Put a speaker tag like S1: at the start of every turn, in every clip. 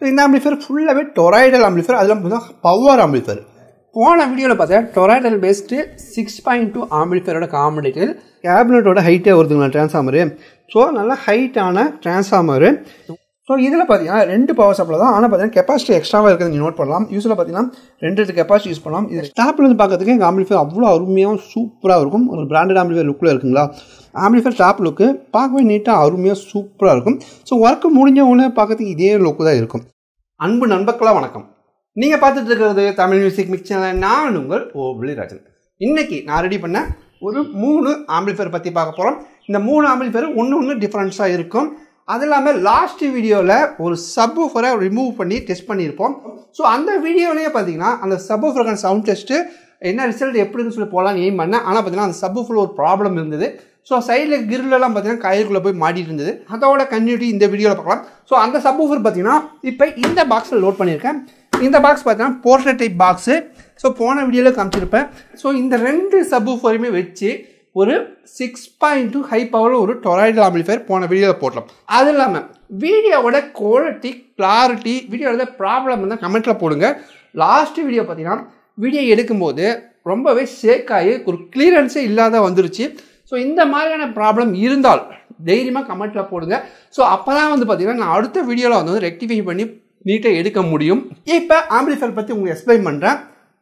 S1: so இந்த amplifier ஃபுல்லாகவே toroidal amplifier அதில் பார்த்தீங்கன்னா பவர் ஆம்பிளிஃபர் போன வீடியோவில் பார்த்தா toroidal based six point two ஆம்பிளிஃபரோட காம்பினேட்டர் கேபினட்டோட ஹைட்டே வருதுங்களா டிரான்ஸ்ஃபார்மரு ஸோ நல்லா ஹைட்டான டிரான்ஸ்ஃபார்மரு ஸோ இதில் பார்த்தீங்கன்னா ரெண்டு பவர் சப்ளை தான் ஆனால் பார்த்தீங்கன்னா கெப்பாசிட்டி எக்ஸ்ட்ராவாக இருக்குது நீங்கள் நோட் பண்ணலாம் யூஸில் பார்த்தீங்கன்னா ரெண்டு ரெண்டு கெப்பாசிட்டி யூஸ் பண்ணலாம் இது ஸ்டாப்லேருந்து பார்க்கறதுக்கு எங்கள் ஆம்பிஃபர் அவ்வளோ அருமையாகவும் சூப்பராக இருக்கும் ஒரு பிராண்டட் ஆம்பிஃபர் லுக்கில் இருக்குங்களா ஆம்பிஃபர் ஸ்டாப் லுக்கு பார்க்கவே நீட்டாக அருமையாக சூப்பராக இருக்கும் ஸோ ஒர்க்கு முடிஞ்ச உடனே பார்க்கறதுக்கு இதே லுக்கு தான் இருக்கும் அன்பு நண்பர்களாக வணக்கம் நீங்கள் பார்த்துட்டு இருக்கிறது தமிழ் மியூசிக் மிக்ஸ் நான் உங்கள் ஓ ராஜன் இன்றைக்கி நான் ரெடி பண்ண ஒரு மூணு ஆம்பிஃபர் பற்றி பார்க்க போகிறோம் இந்த மூணு ஆம்பிஃபர் ஒன்று ஒன்று டிஃப்ரென்ஸாக இருக்கும் அது இல்லாமல் லாஸ்ட் வீடியோவில் ஒரு சப்ஃபரை ரிமூவ் பண்ணி டெஸ்ட் பண்ணியிருப்போம் ஸோ அந்த வீடியோலேயே பார்த்தீங்கன்னா அந்த சப்ஃபருக்கான சவுண்ட் டெஸ்ட்டு என்ன ரிசல்ட் எப்படின்னு சொல்லி போகலாம்னு எய்ம் பண்ணேன் ஆனால் பார்த்தீங்கன்னா அந்த ஃபுல் ஒரு ப்ராப்ளம் இருந்தது ஸோ சைடில் கிரில்லாம் பார்த்தீங்கன்னா கயிறுக்குள்ளே போய் மாட்டிட்டு இருந்தது அதோட கன்யூட்டி இந்த வீடியோவில் பார்க்கலாம் ஸோ அந்த சப்ஃபர் பார்த்தீங்கன்னா இப்போ இந்த பாக்ஸில் லோட் பண்ணியிருக்கேன் இந்த பாக்ஸ் பார்த்தீங்கன்னா போர்ட்ரேட் டைப் பாக்ஸு ஸோ போன வீடியோவில் காமிச்சிருப்பேன் ஸோ இந்த ரெண்டு சப்ஃபரையுமே வச்சு ஒரு சிக்ஸ் பாயிண்ட் டூ ஹை பவரில் ஒரு டொராய்டல் ஆம்பிளிஃபயர் போன வீடியோவில் போடலாம் அது இல்லாமல் வீடியோவோட குவாலிட்டி கிளாரிட்டி வீடியோட ப்ராப்ளம் இருந்தால் கமெண்ட்டில் போடுங்க லாஸ்ட்டு வீடியோ பார்த்தீங்கன்னா வீடியோ எடுக்கும்போது ரொம்பவே ஷேக் ஆகி ஒரு கிளியரன்ஸே இல்லாத வந்துருச்சு ஸோ இந்த மாதிரியான ப்ராப்ளம் இருந்தால் தைரியமாக கமெண்ட்டில் போடுங்க ஸோ அப்போ தான் வந்து பார்த்தீங்கன்னா நான் அடுத்த வீடியோவில் வந்து ரெக்டிஃபை பண்ணி நீட்டாக எடுக்க முடியும் இப்போ ஆம்பிளிஃபயர் பற்றி உங்களுக்கு எக்ஸ்பிளைன் பண்ணுறேன்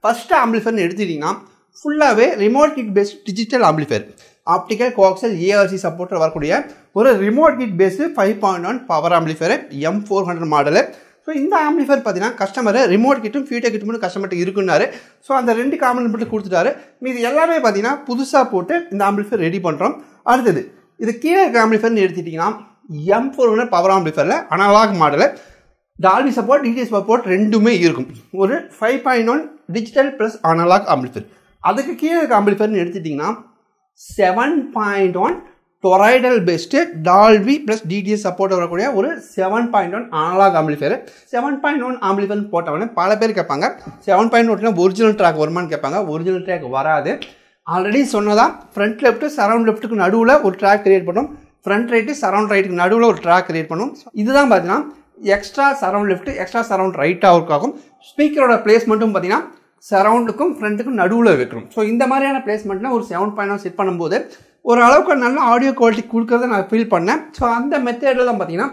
S1: ஃபஸ்ட்டு ஆம்பிளிஃபயர்னு எடுத்துட்டிங்கன்னா ஃபுல்லாகவே remote kit based digital amplifier optical coaxial ARC சப்போர்ட்டில் வரக்கூடிய ஒரு remote kit based five point one power amplifier M four hundred model so இந்த ஆம்பிளிஃபயர் பார்த்தீங்கன்னா கஸ்டமரை ரிமோட் கிட்டும் ஃபியூட்டர் கிட்டும் கஸ்டமர்கிட்ட இருக்குன்னாரு ஸோ அந்த ரெண்டு மட்டும் கொடுத்துட்டாரு மீது எல்லாமே பார்த்தீங்கன்னா புதுசாக போட்டு இந்த ஆம்பிளிஃபயர் ரெடி பண்ணுறோம் அடுத்தது இது கீழே இருக்க ஆம்பிளிஃபயர்னு எடுத்துட்டிங்கன்னா எம் ஃபோர் ஹண்ட்ரட் பவர் ஆம்பிளிஃபயரில் analog model Dolby support DTS support ரெண்டுமே இருக்கும் ஒரு five point one digital plus analog amplifier அதுக்கு கீழே இருக்க ஆம்பிளிஃபயர்னு எடுத்துட்டிங்கன்னா seven point one toroidal based Dolby plus DTS support வரக்கூடிய ஒரு seven point one analog amplifier seven point one amplifier போட்டவனே பல பேர் கேட்பாங்க செவன் பாயிண்ட் ஒன்ல ஒரிஜினல் ட்ராக் வருமானு கேட்பாங்க ஒரிஜினல் ட்ராக் வராது ஆல்ரெடி சொன்னதான் ஃப்ரண்ட் லெஃப்ட்டு சரவுண்ட் லெஃப்ட்டுக்கு நடுவில் ஒரு ட்ராக் கிரியேட் பண்ணும் ஃப்ரண்ட் ரைட்டு சரவுண்ட் ரைட்டுக்கு நடுவில் ஒரு ட்ராக் கிரியேட் பண்ணும் இதுதான் பார்த்தீங்கன்னா extra surround left extra surround ரைட்டாக ஒர்க் ஆகும் ஸ்பீக்கரோட பிளேஸ்மெண்ட்டும் பார்த்தீங்கன்னா சரவுண்டுக்கும் ஃப்ரண்ட்டுக்கும் நடுவில் வைக்கணும் ஸோ இந்த மாதிரியான பிளேஸ்மெண்ட்டில் ஒரு செவன் பாயிண்ட் செட் பண்ணும்போது ஒரு அளவுக்கு நல்ல ஆடியோ குவாலிட்டி கொடுக்குறத நான் ஃபீல் பண்ணேன் ஸோ அந்த மெத்தடில் தான் பார்த்தீங்கன்னா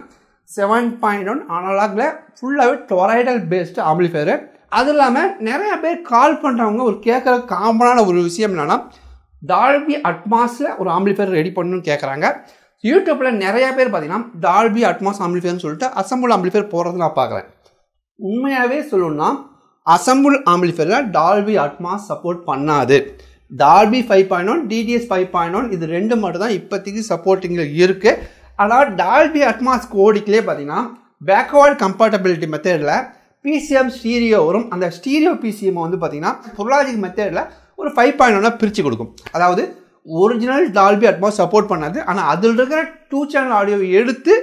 S1: செவன் பாயிண்ட் ஒன் ஆனாலாகில் ஃபுல்லாகவே டொராய்டல் பேஸ்டு ஆம்பிளிஃபயரு அது இல்லாமல் நிறைய பேர் கால் பண்ணுறவங்க ஒரு கேட்குற காமனான ஒரு விஷயம் என்னென்னா டால்பி அட்மாஸில் ஒரு ஆம்பிளிஃபயர் ரெடி பண்ணணும்னு கேட்குறாங்க யூடியூப்பில் நிறைய பேர் பார்த்தீங்கன்னா டால்பி அட்மாஸ் ஆம்பிளிஃபயர்னு சொல்லிட்டு அசம்பிள் ஆம்பிளிஃபயர் போகிறது நான் பார்க்குறேன் உண்மையாகவே சொல்லணும்னா அசம்பிள் ஆம்பிளிஃபையரில் டால்பி அட்மாஸ் சப்போர்ட் பண்ணாது Dolby five point one DTS five point one இது ரெண்டு மட்டும் தான் இப்போதைக்கு சப்போர்ட்டிங்கில் இருக்குது ஆனால் டால்பி அட்மாஸ் கோடிக்கிலே பார்த்தீங்கன்னா பேக்வேர்டு கம்ஃபர்டபிலிட்டி மெத்தடில் பிசிஎம் ஸ்டீரியோ வரும் அந்த ஸ்டீரியோ பிசிஎம் வந்து பார்த்தீங்கன்னா பொருளாதார மெத்தடில் ஒரு ஃபைவ் பாயிண்ட் ஒன்னாக பிரித்து கொடுக்கும் அதாவது ஒரிஜினல் டால்பி அட்மாஸ் சப்போர்ட் பண்ணாது ஆனால் அதில் இருக்கிற டூ சேனல் ஆடியோவை எடுத்து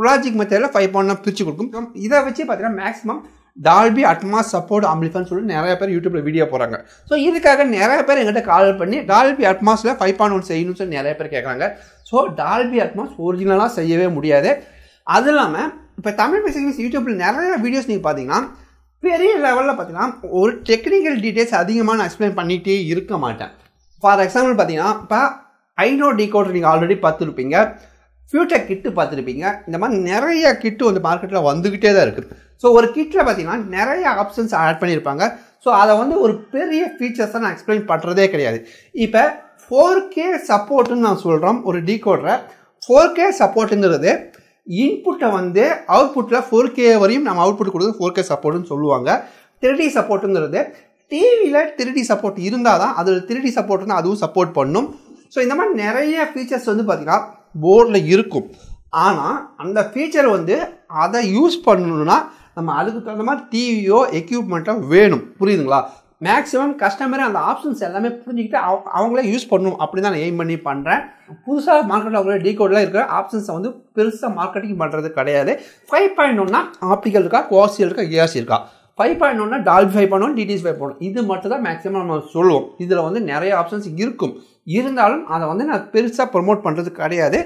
S1: புலாஜிக் மெத்தடில் ஃபைவ் பாயிண்ட் பிரித்து கொடுக்கும் இதை வச்சு பார்த்தீங்கன்னா மேக்ஸிமம் டால்பி அட்மாஸ் சப்போர்ட் அம்பிஃபன் சொல்லி நிறைய பேர் யூடியூப்பில் வீடியோ போகிறாங்க ஸோ இதுக்காக நிறைய பேர் எங்கிட்ட கால் பண்ணி டால்பி அட்மாஸில் ஃபைவ் பாயிண்ட் ஒன் செய்யணும்னு சொல்லி நிறைய பேர் கேட்குறாங்க ஸோ டால்பி அட்மாஸ் ஒரிஜினலாக செய்யவே முடியாது அது இல்லாமல் இப்போ தமிழ் பேசுகிற யூடியூப்பில் நிறைய வீடியோஸ் நீங்கள் பார்த்தீங்கன்னா பெரிய லெவலில் பார்த்தீங்கன்னா ஒரு டெக்னிக்கல் டீட்டெயில்ஸ் அதிகமாக நான் எக்ஸ்பிளைன் பண்ணிகிட்டே இருக்க மாட்டேன் ஃபார் எக்ஸாம்பிள் பார்த்தீங்கன்னா இப்போ ஐநோ டிகோட் நீங்கள் ஆல்ரெடி பார்த்துருப்பீங்க ஃப்யூச்சர் கிட்டு பார்த்துருப்பீங்க இந்த மாதிரி நிறைய கிட்டு வந்து மார்க்கெட்டில் வந்துக்கிட்டே தான் இருக்குது ஸோ ஒரு கிட்டில் பார்த்தீங்கன்னா நிறைய ஆப்ஷன்ஸ் ஆட் பண்ணியிருப்பாங்க ஸோ அதை வந்து ஒரு பெரிய ஃபீச்சர்ஸை நான் எக்ஸ்பிளைன் பண்ணுறதே கிடையாது இப்போ ஃபோர் கே சப்போர்ட்டுன்னு நான் சொல்கிறோம் ஒரு டீகோடரை ஃபோர் கே சப்போர்ட்டுங்கிறது இன்புட்டை வந்து அவுட்புட்டில் ஃபோர் கே வரையும் நம்ம அவுட்புட் கொடுத்து ஃபோர் கே சப்போர்ட்டுன்னு சொல்லுவாங்க திருடி சப்போர்ட்டுங்கிறது டிவியில் திருடி சப்போர்ட் இருந்தால் தான் அதில் த்ரீ சப்போர்ட்னா அதுவும் சப்போர்ட் பண்ணும் ஸோ இந்த மாதிரி நிறைய ஃபீச்சர்ஸ் வந்து பார்த்திங்கன்னா போர்டில் இருக்கும் ஆனால் அந்த ஃபீச்சர் வந்து அதை யூஸ் பண்ணணுன்னா நம்ம அதுக்கு தகுந்த மாதிரி டிவியோ எக்யூப்மெண்ட்டோ வேணும் புரியுதுங்களா மேக்ஸிமம் கஸ்டமரே அந்த ஆப்ஷன்ஸ் எல்லாமே புரிஞ்சுக்கிட்டு அவங்களே யூஸ் பண்ணணும் அப்படி தான் நான் எய்ம் பண்ணி பண்ணுறேன் புதுசாக மார்க்கெட்டில் அவங்களோட டீகோடில் இருக்கிற ஆப்ஷன்ஸை வந்து பெருசாக மார்க்கெட்டிங் பண்ணுறது கிடையாது ஃபைவ் பாயிண்ட் ஒன்னா ஆப்டிக்கல் இருக்கா கோசியல் இருக்கா கியாசி இருக்கா ஃபைவ் பாயிண்ட் ஒன்னா டால் ஃபைவ் பண்ணணும் டிடிஎஸ் ஃபைவ் பண்ணணும் இது மட்டும் தான் மேக்ஸிமம் நம்ம சொல்லுவோம் இதில் வந்து நிறைய ஆப்ஷன்ஸ் இருக்கும் இருந்தாலும் அதை வந்து நான் பெருசாக ப்ரொமோட் பண்ணுறது கிடையாது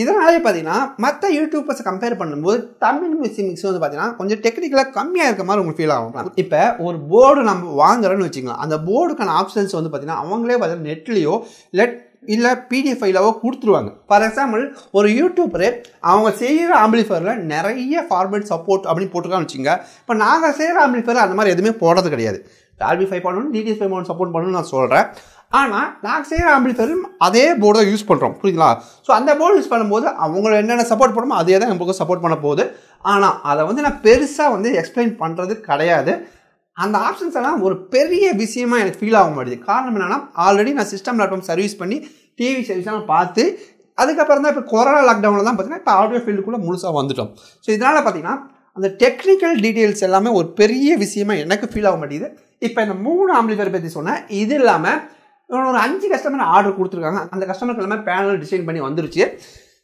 S1: இதனாலே பார்த்தீங்கன்னா மற்ற யூடியூபர்ஸை கம்பேர் பண்ணும்போது தமிழ் மியூசிக் மிக்ஸ் வந்து பார்த்தீங்கன்னா கொஞ்சம் டெக்னிக்கலாக கம்மியாக இருக்க மாதிரி உங்களுக்கு ஃபீல் ஆகும் இப்போ ஒரு போர்டு நம்ம வாங்குறோன்னு வச்சுக்கலாம் அந்த போர்டுக்கான ஆப்ஷன்ஸ் வந்து பார்த்தீங்கன்னா அவங்களே பார்த்தீங்கன்னா நெட்லேயோ லெட் இல்லை பிடிஎஃப் ஃபைலாவோ கொடுத்துருவாங்க ஃபார் எக்ஸாம்பிள் ஒரு யூடியூபரு அவங்க செய்கிற ஆம்பிளிஃபரில் நிறைய ஃபார்மேட் சப்போர்ட் அப்படின்னு போட்டிருக்கான்னு வச்சுங்க இப்போ நாங்கள் செய்கிற ஆம்பிளிஃபர் அந்த மாதிரி எதுவுமே போடுறது கிடையாது டால்பி ஃபைவ் பண்ணணும் டிடிஎஸ் ஃபைவ் பண்ணணும் சப்போர்ட் பண்ணணும்னு நான் சொல்கிறேன் ஆனால் நாங்கள் செய்கிற ஆம்பிளிஃபையரும் அதே போர்டு தான் யூஸ் பண்ணுறோம் புரியுதுங்களா ஸோ அந்த போர்டு யூஸ் பண்ணும்போது அவங்கள என்னென்ன சப்போர்ட் பண்ணுமோ அதே தான் எங்களுக்கு சப்போர்ட் பண்ண போகுது ஆனால் அதை வந்து நான் பெருசாக வந்து எக்ஸ்பிளைன் பண்ணுறது கிடையாது அந்த ஆப்ஷன்ஸ் எல்லாம் ஒரு பெரிய விஷயமா எனக்கு ஃபீல் ஆக மாட்டேது காரணம் என்னென்னா ஆல்ரெடி நான் சிஸ்டம் லேப்டாப் சர்வீஸ் பண்ணி டிவி சர்வீஸ்லாம் பார்த்து அதுக்கப்புறம் தான் இப்போ கொரோனா லாக்டவுனில் தான் பார்த்தீங்கன்னா இப்போ ஆடியோ ஃபீல்டுக்குள்ளே முழுசாக வந்துட்டோம் ஸோ இதனால் பார்த்தீங்கன்னா அந்த டெக்னிக்கல் டீட்டெயில்ஸ் எல்லாமே ஒரு பெரிய விஷயமா எனக்கு ஃபீல் ஆக மாட்டேங்குது இப்போ இந்த மூணு ஆம்பிளிஃபர் பற்றி சொன்னேன் இது இல்லாமல் ஒரு அஞ்சு கஸ்டமர் ஆர்டர் கொடுத்துருக்காங்க அந்த கஸ்டமருக்கு எல்லாமே பேனல் டிசைன் பண்ணி வந்துருச்சு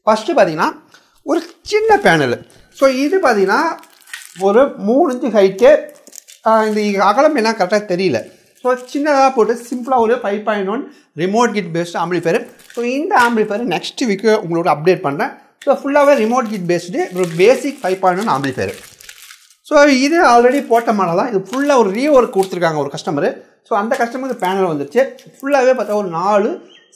S1: ஃபஸ்ட்டு பார்த்தீங்கன்னா ஒரு சின்ன பேனல் ஸோ இது பார்த்தீங்கன்னா ஒரு மூணு இன்ச்சு ஹைட்டு இந்த அகலம் என்ன கரெக்டாக தெரியல ஸோ சின்னதாக போட்டு சிம்பிளாக ஒரு five point one remote kit based amplifier so இந்த ஆம்பிளிஃபயர் நெக்ஸ்ட் வீக்கு உங்களோட அப்டேட் பண்ணுறேன் ஸோ ஃபுல்லாகவே ரிமோட் கிட் பேஸ்டு ஒரு basic five point one amplifier so இது ஆல்ரெடி போட்ட மாடல் தான் இது ஃபுல்லாக ஒரு ரீ ஒர்க் கொடுத்துருக்காங்க ஒரு கஸ்டமரு ஸோ அந்த கஸ்டமருக்கு பேனல் வந்துச்சு ஃபுல்லாகவே பார்த்தா ஒரு நாலு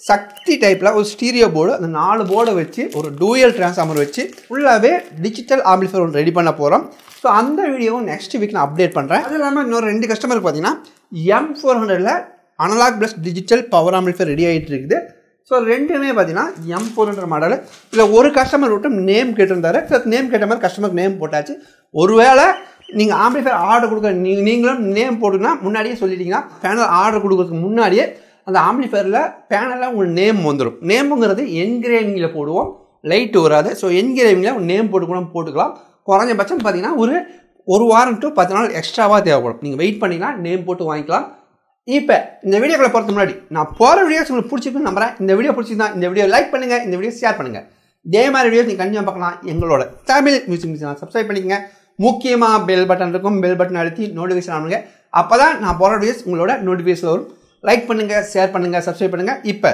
S1: சக்தி டைப்பில் ஒரு ஸ்டீரியோ போர்டு அந்த நாலு போர்டை வச்சு ஒரு டூயல் ட்ரான்ஸ்ஃபார்மர் வச்சு ஃபுல்லாகவே டிஜிட்டல் ஆம்பிளிஃபர் ஒன்று ரெடி பண்ண போகிறோம் ஸோ அந்த வீடியோவும் நெக்ஸ்ட் வீக் நான் அப்டேட் பண்ணுறேன் அது இல்லாமல் இன்னொரு ரெண்டு கஸ்டமருக்கு பார்த்தீங்கன்னா எம் ஃபோர் ஹண்ட்ரடில் analog plus digital power amplifier ready ஆகிட்டு இருக்குது ஸோ ரெண்டுமே பார்த்தீங்கன்னா எம் ஃபோர் ஹண்ட்ரட் மாடல் இல்லை ஒரு கஸ்டமர் மட்டும் நேம் கேட்டிருந்தாரு நேம் கேட்ட மாதிரி கஸ்டமருக்கு நேம் போட்டாச்சு ஒருவேளை நீங்கள் ஆம்பிளிஃபயர் ஆர்டர் கொடுக்க நீங்களும் நேம் போட்டுங்கன்னா முன்னாடியே சொல்லிட்டீங்கன்னா பேனல் ஆர்டர் கொடுக்கறதுக்கு முன்னாடியே அந்த ஆம்பிளிஃபயரில் பேனலில் உங்களுக்கு நேம் வந்துடும் நேமுங்கிறது என்கிரேவிங்கில் போடுவோம் லைட் வராது ஸோ என்கிரேவிங்கில் நேம் போட்டு கூட போட்டுக்கலாம் குறைஞ்சபட்சம் பார்த்தீங்கன்னா ஒரு ஒரு வாரம் டு பத்து நாள் எக்ஸ்ட்ராவாக தேவைப்படும் நீங்கள் வெயிட் பண்ணிக்கலாம் நேம் போட்டு வாங்கிக்கலாம் இப்போ இந்த வீடியோக்களை பொறுத்த முன்னாடி நான் போகிற வீடியோஸ் உங்களுக்கு பிடிச்சிருக்குன்னு நம்புறேன் இந்த வீடியோ பிடிச்சிருந்தா இந்த வீடியோ லைக் பண்ணுங்கள் இந்த வீடியோ ஷேர் பண்ணுங்கள் இதே மாதிரி வீடியோஸ் நீங்கள் கண்டிப்பாக பார்க்கலாம் எங்களோட தமிழ் மியூசிக் மியூசிக் சப்ஸ்கிரைப் பண்ணிக்கங்க முக்கியமாக பெல் பட்டன் இருக்கும் பெல் பட்டன் அழுத்தி நோட்டிஃபிகேஷன் ஆனுங்க அப்போ தான் நான் போகிற வீடியோஸ் உங்களோட நோட்டிஃபிகேஷன் வரும் லைக் பண்ணுங்கள் ஷேர் பண்ணுங்கள் சப்ஸ்கிரைப் பண்ணுங்கள் இப்போ